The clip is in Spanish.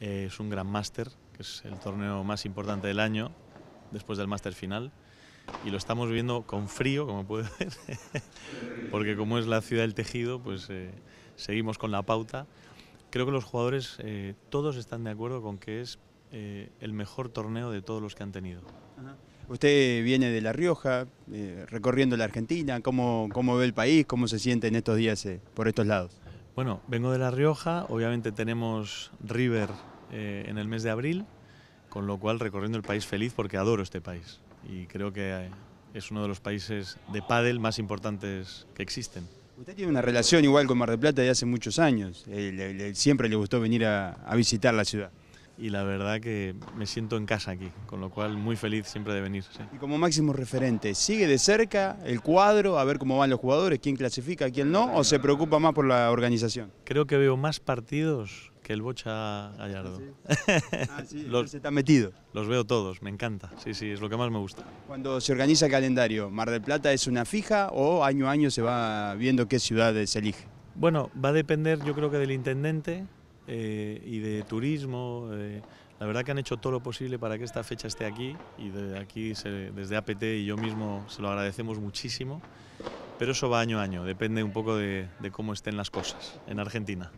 Eh, es un gran máster, que es el torneo más importante del año, después del máster final, y lo estamos viendo con frío, como puede ver, porque como es la ciudad del tejido, pues eh, seguimos con la pauta. Creo que los jugadores eh, todos están de acuerdo con que es el mejor torneo de todos los que han tenido. Usted viene de La Rioja, recorriendo la Argentina, ¿cómo, ¿cómo, ve el país? ¿Cómo se siente en estos días por estos lados? Bueno, vengo de La Rioja, obviamente tenemos River eh, en el mes de abril, con lo cual recorriendo el país feliz porque adoro este país y creo que eh, es uno de los países de pádel más importantes que existen. Usted tiene una relación igual con Mar del Plata de hace muchos años. Eh, siempre le gustó venir a, visitar la ciudad. Y la verdad que me siento en casa aquí, con lo cual muy feliz siempre de venir. Y como máximo referente, ¿sigue de cerca el cuadro a ver cómo van los jugadores, quién clasifica, quién no, o se preocupa más por la organización? Creo que veo más partidos que el Bocha Gallardo. Ah, sí. Ah, está metido. Los veo todos, me encanta. Sí, sí, es lo que más me gusta. Cuando se organiza el calendario, ¿Mar del Plata es una fija o año a año se va viendo qué ciudad se elige? Bueno, va a depender yo creo que del intendente eh, y de turismo. Eh, la verdad que han hecho todo lo posible para que esta fecha esté aquí y de aquí desde APT y yo mismo se lo agradecemos muchísimo, pero eso va año a año, depende un poco de cómo estén las cosas en Argentina.